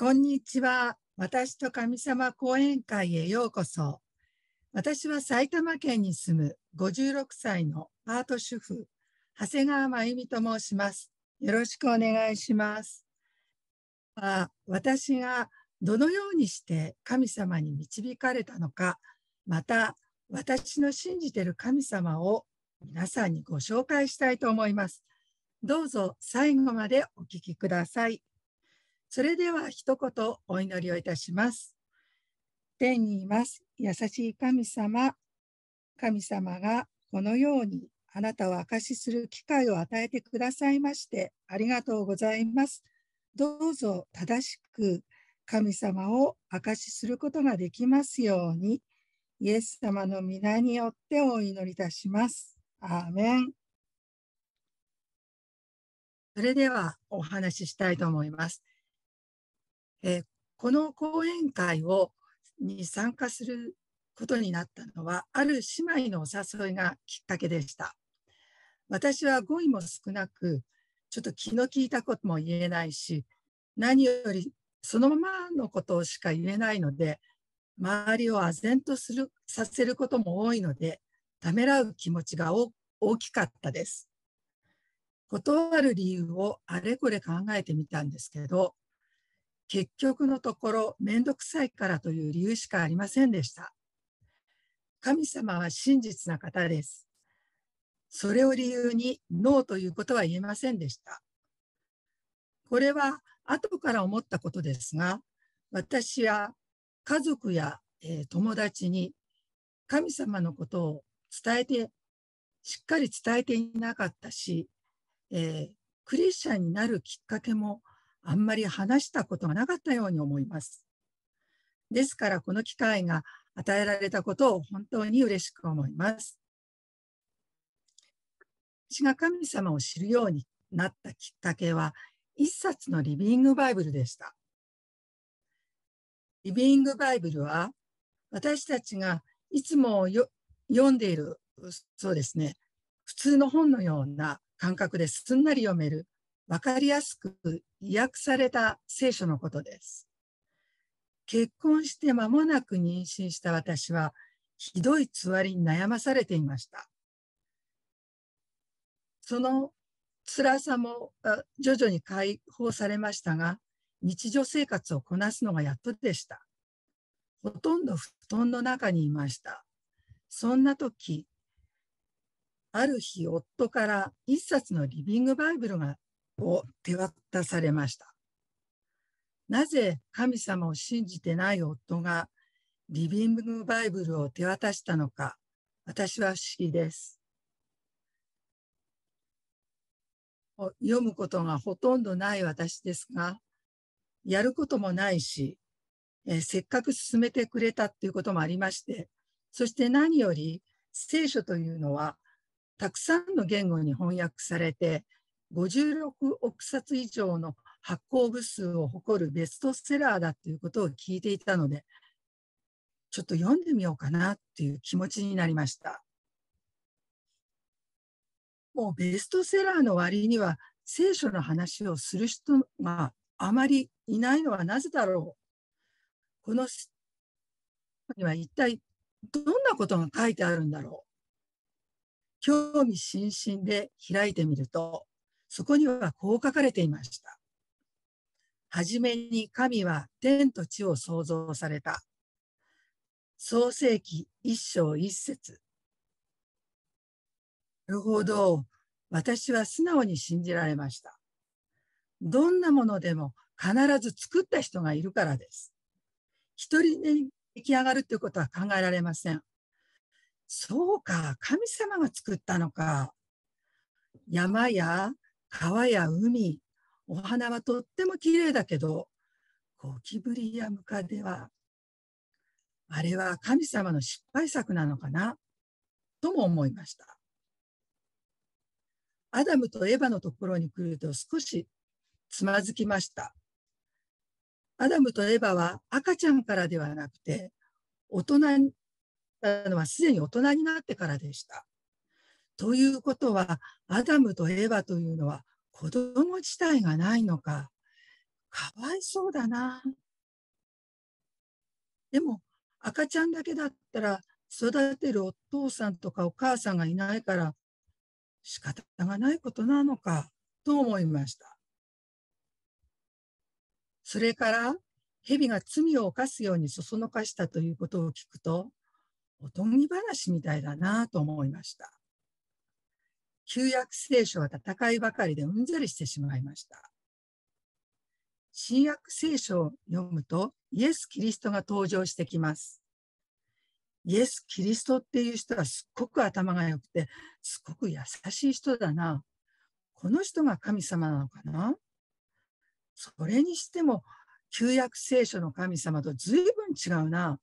こんにちは。私と神様講演会へようこそ。私は埼玉県に住む56歳のパート主婦、長谷川真由美と申します。よろしくお願いします。あ私がどのようにして神様に導かれたのか、また私の信じてる神様を皆さんにご紹介したいと思います。どうぞ最後までお聞きください。それでは一言お祈りをいたします。天にいます優しい神様、神様がこのようにあなたを証しする機会を与えてくださいましてありがとうございます。どうぞ正しく神様を証しすることができますように、イエス様の皆によってお祈りいたします。アーメン。それではお話ししたいと思います。えー、この講演会をに参加することになったのはある姉妹のお誘いがきっかけでした私は語彙も少なくちょっと気の利いたことも言えないし何よりそのままのことしか言えないので周りを唖然とするさせることも多いのでためらう気持ちが大きかったです断る理由をあれこれ考えてみたんですけど結局のところ面倒くさいからという理由しかありませんでした。神様は真実な方です。それを理由にノーということは言えませんでした。これは後から思ったことですが、私は家族や、え友達に神様のことを伝えて、しっかり伝えていなかったし、えー、クリスチャンになるきっかけもあんまり話したことがなかったように思います。ですからこの機会が与えられたことを本当に嬉しく思います。私が神様を知るようになったきっかけは一冊のリビングバイブルでした。リビングバイブルは私たちがいつも読んでいるそうですね普通の本のような感覚ですんなり読める分かりやすく訳された聖書のことです。結婚して間もなく妊娠した私は、ひどいつわりに悩まされていました。その辛さも徐々に解放されましたが、日常生活をこなすのがやっとでした。ほとんど布団の中にいました。そんな時、ある日夫から一冊のリビングバイブルがを手渡されました。なぜ神様を信じてない夫がリビングバイブルを手渡したのか、私は不思議です。読むことがほとんどない私ですが、やることもないし、えー、せっかく進めてくれたっていうこともありまして、そして何より聖書というのは、たくさんの言語に翻訳されて、56億冊以上の発行部数を誇るベストセラーだということを聞いていたので、ちょっと読んでみようかなっていう気持ちになりました。もうベストセラーの割には聖書の話をする人があまりいないのはなぜだろうこのには一体どんなことが書いてあるんだろう興味津々で開いてみるとそこにはこう書かれていました。はじめに神は天と地を創造された。創世記一章一節。なるほど。私は素直に信じられました。どんなものでも必ず作った人がいるからです。一人で出来上がるということは考えられません。そうか、神様が作ったのか。山や川や海、お花はとっても綺麗だけど、ゴキブリやムカデは、あれは神様の失敗作なのかな、とも思いました。アダムとエヴァのところに来ると少しつまずきました。アダムとエヴァは赤ちゃんからではなくて、大人に、のはすでに大人になってからでした。ということはアダムとエヴァというのは子供自体がないのかかわいそうだなでも赤ちゃんだけだったら育てるお父さんとかお母さんがいないから仕方がないことなのかと思いました。それから蛇が罪を犯すようにそそのかしたということを聞くとおとぎ話みたいだなと思いました。旧約聖書は戦いばかりでうんざりしてしまいました。新約聖書を読むとイエス・キリストが登場してきます。イエス・キリストっていう人はすっごく頭が良くて、すっごく優しい人だな。この人が神様なのかなそれにしても、旧約聖書の神様と随分違うな。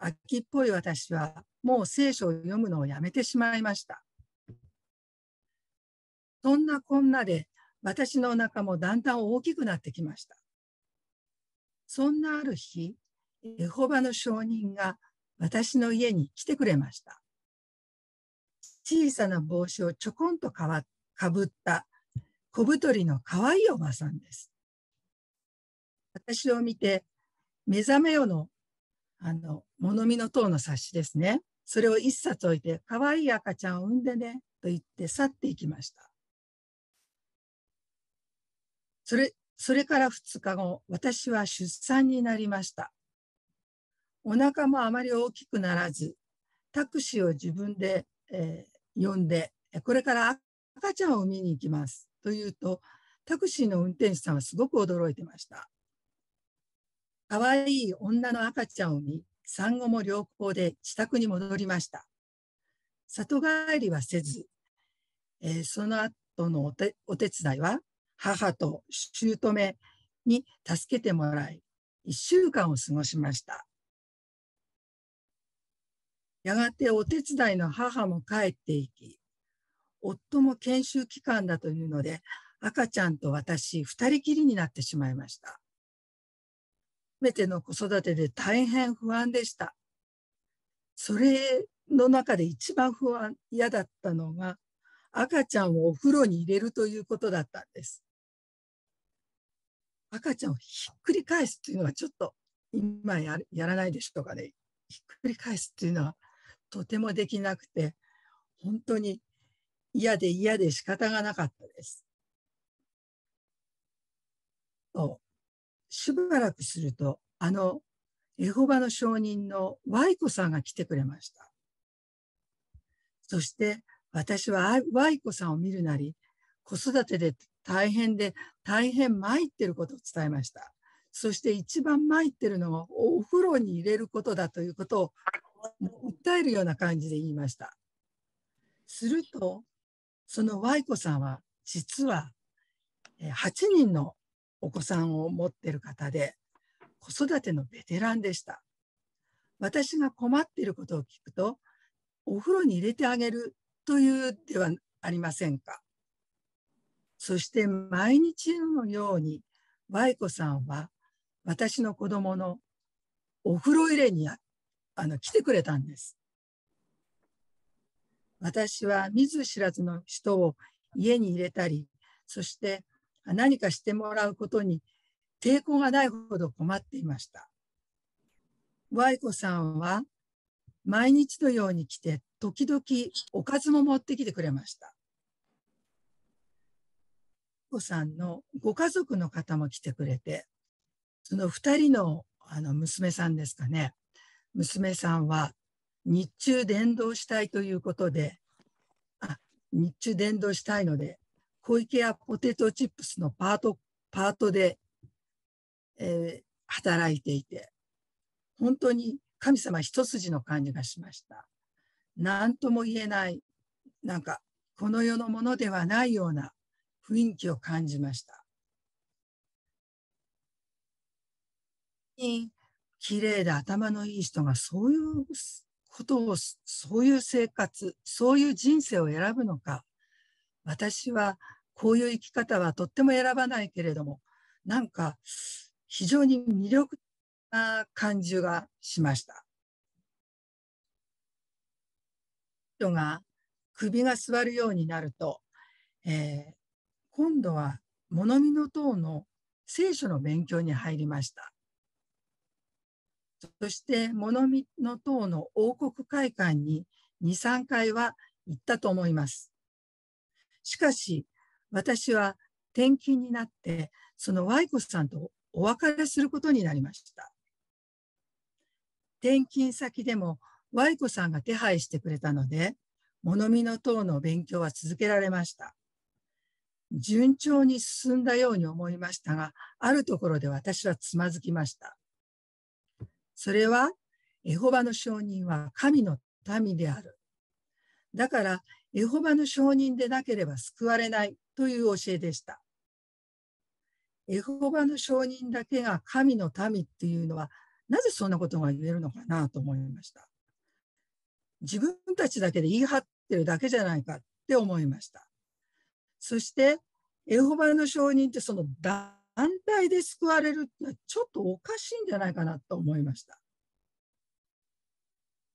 秋っぽい私はもう聖書を読むのをやめてしまいました。そんなこんなで私のお腹もだんだん大きくなってきました。そんなある日、エホバの証人が私の家に来てくれました。小さな帽子をちょこんとかぶった小太りのわいいおばさんです。私を見て、目覚めよの、あの、物見の塔の冊子ですね。それを一冊置いて、可愛い赤ちゃんを産んでね、と言って去っていきました。それ、それから2日後、私は出産になりました。お腹もあまり大きくならず、タクシーを自分で、えー、呼んで、これから赤ちゃんを産みに行きます。というと、タクシーの運転手さんはすごく驚いてました。可愛い女の赤ちゃんを産み産後も良好で自宅に戻りました。里帰りはせず、えー、その後のお手お手伝いは母と姑に助けてもらい、1週間を過ごしました。やがてお手伝いの母も帰っていき、夫も研修期間だというので、赤ちゃんと私2人きりになってしまいました。めての子育てで大変不安でした。それの中で一番不安、嫌だったのが、赤ちゃんをお風呂に入れるということだったんです。赤ちゃんをひっくり返すというのはちょっと今ややらないでしょうかね。ひっくり返すっていうのはとてもできなくて、本当に嫌で嫌で仕方がなかったです。そしばらくすると、あの、エホバの証人のワイコさんが来てくれました。そして、私はワイコさんを見るなり、子育てで大変で、大変参ってることを伝えました。そして一番参ってるのはお風呂に入れることだということを訴えるような感じで言いました。すると、そのワイ子さんは実は8人のお子さんを持っている方で、子育てのベテランでした。私が困っていることを聞くと、お風呂に入れてあげるというではありませんか。そして毎日のように、ワイコさんは私の子供のお風呂入れにあの来てくれたんです。私は見ず知らずの人を家に入れたり、そして何かしてもらうことに抵抗がないほど困っていました。イコさんは毎日のように来て時々おかずも持ってきてくれました。子さんのご家族の方も来てくれてその2人のあの娘さんですかね娘さんは日中伝道したいということであ日中伝道したいので小池やポテトチップスのパート、パートで、えー、働いていて、本当に神様一筋の感じがしました。何とも言えない、なんか、この世のものではないような雰囲気を感じました。綺麗で頭のいい人がそういうことを、そういう生活、そういう人生を選ぶのか、私はこういう生き方はとっても選ばないけれどもなんか非常に魅力な感じがしました。人が首が座るようになると、えー、今度は物見の塔の聖書の勉強に入りました。そして物見の塔の王国会館に2、3回は行ったと思います。しかし、私は転勤になって、そのイコさんとお別れすることになりました。転勤先でも Y 子さんが手配してくれたので、物見の塔の勉強は続けられました。順調に進んだように思いましたが、あるところで私はつまずきました。それは、エホバの証人は神の民である。だから、エホバの証人でなければ救われないという教えでした。エホバの証人だけが神の民っていうのは、なぜそんなことが言えるのかなと思いました。自分たちだけで言い張ってるだけじゃないかって思いました。そして、エホバの証人ってその団体で救われるってのはちょっとおかしいんじゃないかなと思いました。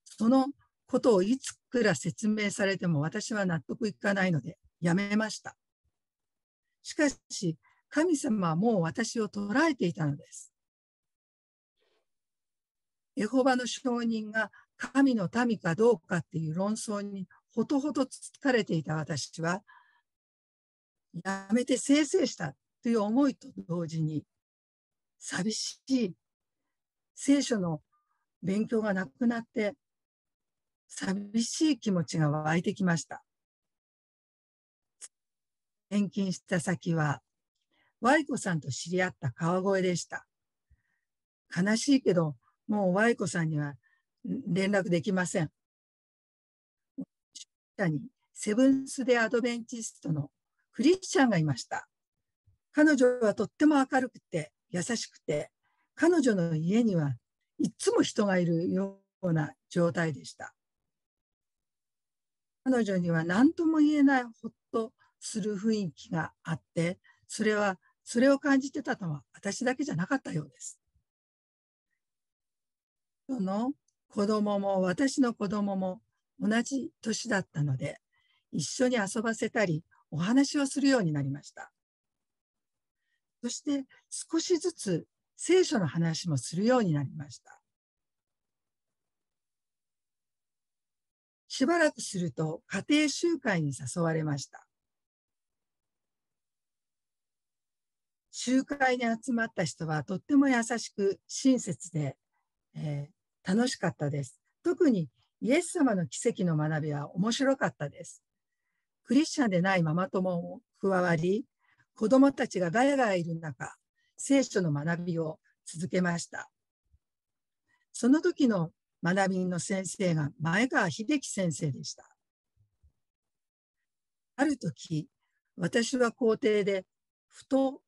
そのことをいつくら説明されても私は納得いかないのでやめました。しかし、神様はもう私を捉えていたのです。エホバの証人が神の民かどうかっていう論争にほとほと疲れていた私は、やめてせいせいしたという思いと同時に、寂しい、聖書の勉強がなくなって、寂しい気持ちが湧いてきました。転勤した先は、ワイコさんと知り合った川越でした。悲しいけど、もうワイコさんには連絡できません。にセブンス・デ・アドベンチストのクリスチャンがいました。彼女はとっても明るくて優しくて、彼女の家にはいつも人がいるような状態でした。彼女には何とも言えないほっとする雰囲気があってそれはそれを感じてたのは私だけじゃなかったようです。その子供も私の子供も同じ年だったので一緒に遊ばせたりお話をするようになりました。そして少しずつ聖書の話もするようになりました。しばらくすると家庭集会に誘われました。集会に集まった人はとっても優しく親切で、えー、楽しかったです。特にイエス様の奇跡の学びは面白かったです。クリスチャンでないママ友も加わり、子供たちがガヤガヤいる中、聖書の学びを続けました。その時の学びの先生が前川秀樹先生でした。ある時、私は校庭で、ふと、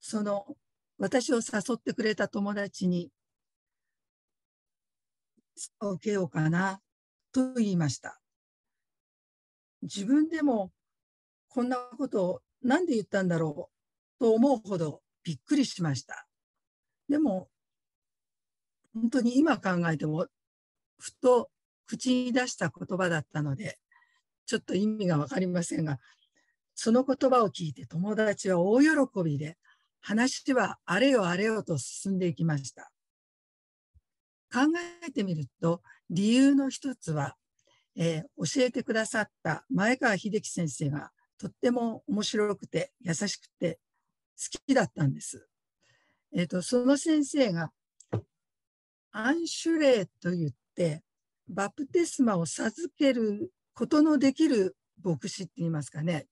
その、私を誘ってくれた友達に、受けようかな、と言いました。自分でも、こんなことをなんで言ったんだろう、と思うほどびっくりしました。でも、本当に今考えても、ふと口に出した言葉だったので、ちょっと意味が分かりませんが、その言葉を聞いて友達は大喜びで、話はあれよあれよと進んでいきました。考えてみると、理由の一つは、えー、教えてくださった前川秀樹先生がとっても面白くて優しくて好きだったんです。えっ、ー、と、その先生がアンシュレイといって、バプテスマを授けることのできる牧師って言いますかね、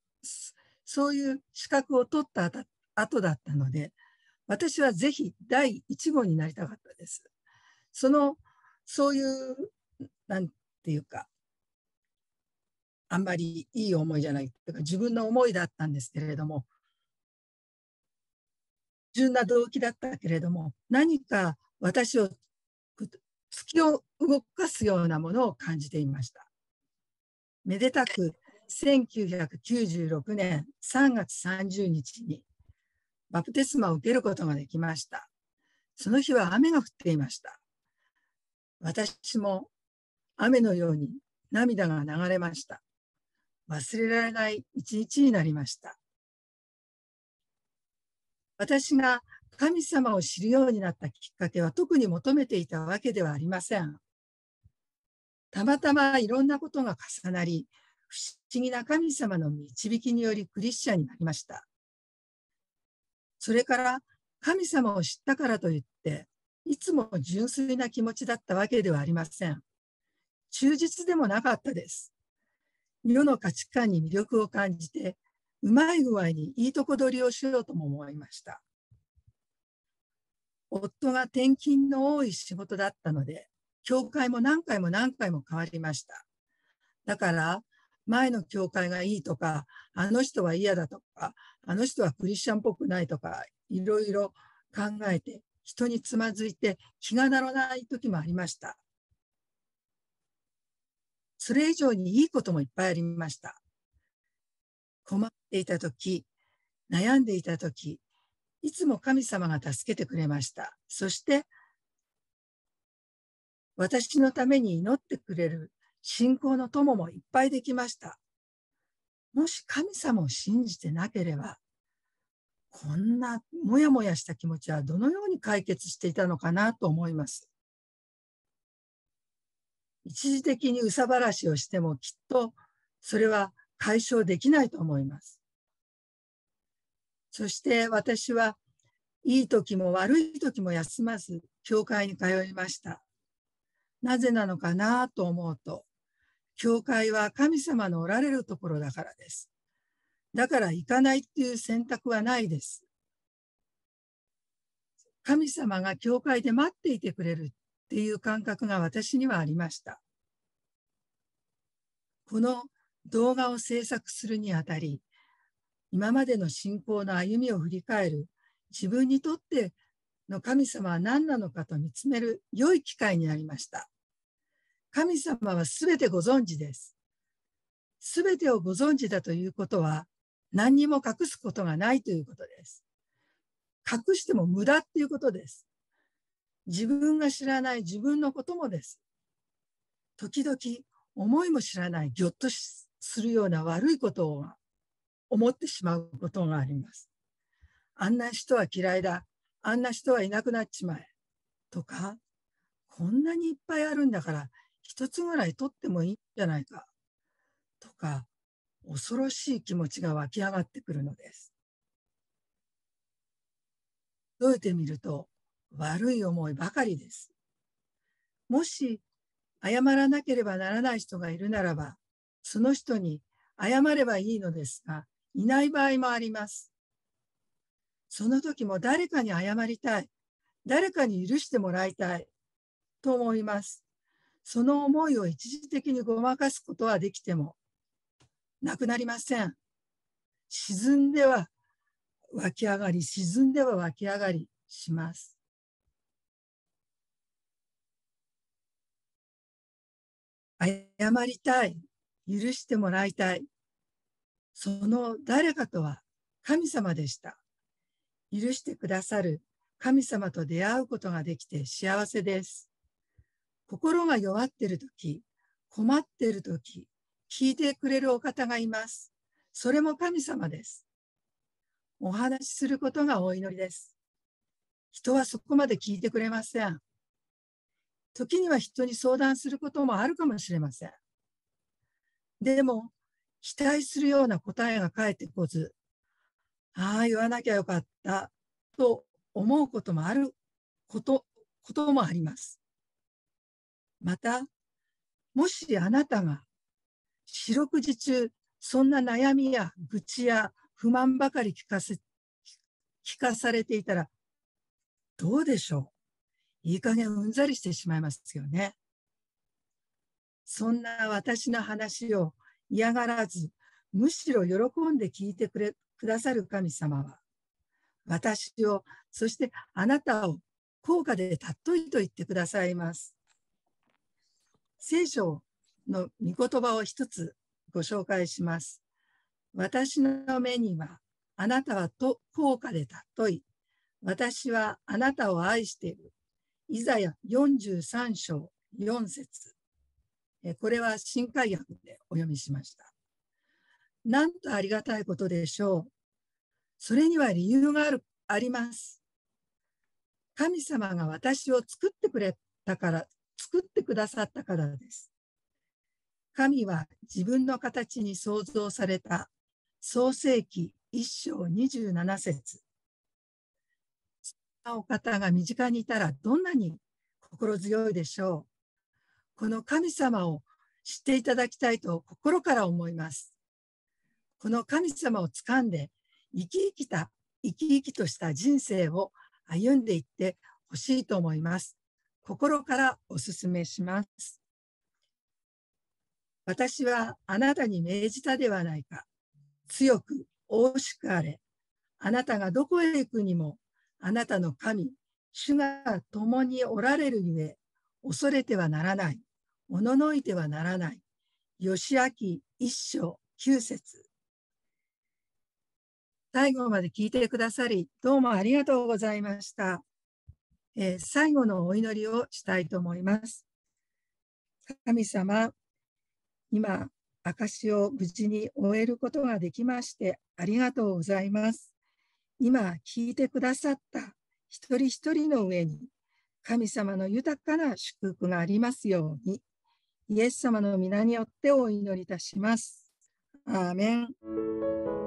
そういう資格を取った後だったので、私はぜひ第1号になりたかったです。その、そういう、なんていうか、あんまりいい思いじゃないというか、自分の思いだったんですけれども、純な動機だったけれども、何か私を月を動かすようなものを感じていました。めでたく1996年3月30日にバプテスマを受けることができました。その日は雨が降っていました。私も雨のように涙が流れました。忘れられない一日になりました。私が神様を知るようになったきっかけは特に求めていたわけではありません。たまたまいろんなことが重なり、不思議な神様の導きによりクリスチャンになりました。それから神様を知ったからといって、いつも純粋な気持ちだったわけではありません。忠実でもなかったです。世の価値観に魅力を感じて、うまい具合にいいとこ取りをしようとも思いました。夫が転勤の多い仕事だったので、教会も何回も何回も変わりました。だから、前の教会がいいとか、あの人は嫌だとか、あの人はクリスチャンっぽくないとか、いろいろ考えて、人につまずいて気がならない時もありました。それ以上にいいこともいっぱいありました。困っていた時、悩んでいた時、いつも神様が助けてくれました。そして、私のために祈ってくれる信仰の友もいっぱいできました。もし神様を信じてなければ、こんなもやもやした気持ちはどのように解決していたのかなと思います。一時的に憂さ晴らしをしてもきっとそれは解消できないと思います。そして私はいい時も悪い時も休まず教会に通いました。なぜなのかなと思うと、教会は神様のおられるところだからです。だから行かないっていう選択はないです。神様が教会で待っていてくれるっていう感覚が私にはありました。この動画を制作するにあたり、今までの信仰の歩みを振り返る、自分にとっての神様は何なのかと見つめる良い機会になりました。神様は全てご存知です。全てをご存知だということは、何にも隠すことがないということです。隠しても無駄っていうことです。自分が知らない自分のこともです。時々思いも知らないぎょっとするような悪いことを思ってしまうことがあります。あんな人は嫌いだ。あんな人はいなくなっちまえ。とか、こんなにいっぱいあるんだから、一つぐらい取ってもいいんじゃないか。とか、恐ろしい気持ちが湧き上がってくるのです。解いてみると、悪い思いばかりです。もし、謝らなければならない人がいるならば、その人に謝ればいいのですが、いない場合もあります。その時も誰かに謝りたい。誰かに許してもらいたい。と思います。その思いを一時的にごまかすことはできても、なくなりません。沈んでは湧き上がり、沈んでは湧き上がりします。謝りたい、許してもらいたい、その誰かとは神様でした。許してくださる神様と出会うことができて幸せです。心が弱っているとき、困っているとき、聞いてくれるお方がいます。それも神様です。お話しすることがお祈りです。人はそこまで聞いてくれません。時には人に相談することもあるかもしれません。でも、期待するような答えが返ってこず、ああ、言わなきゃよかったと思うこともあること、こともあります。また、もしあなたが四六時中、そんな悩みや愚痴や不満ばかり聞かせ、聞かされていたら、どうでしょういい加減うんざりしてしまいますよね。そんな私の話を嫌がらず、むしろ喜んで聞いてくれくださる神様は、私を、そしてあなたを、高価でたっといと言ってくださいます。聖書の御言葉を一つご紹介します。私の目には、あなたはと高価でたっとい、私はあなたを愛している。イザヤ43章4節これは新海訳でお読みしました。なんとありがたいことでしょう。それには理由があるあります。神様が私を作ってくれたから、作ってくださったからです。神は自分の形に創造された創世記一章二十七節お方が身近にいたらどんなに心強いでしょう。この神様を知っていただきたいと心から思います。この神様をつかんで生き生きた生き生きとした人生を歩んでいってほしいと思います。心からお勧めします。私はあなたに命じたではないか。強く、大しくあれ。あなたがどこへ行くにも、あなたの神、主が共におられるゆえ、恐れてはならない、おののいてはならない、義明一章九節。最後まで聞いてくださり、どうもありがとうございました。えー、最後のお祈りをしたいと思います。神様、今、証を無事に終えることができましてありがとうございます。今、聞いてくださった一人一人の上に神様の豊かな祝福がありますように、イエス様の皆によってお祈りいたします。アーメン。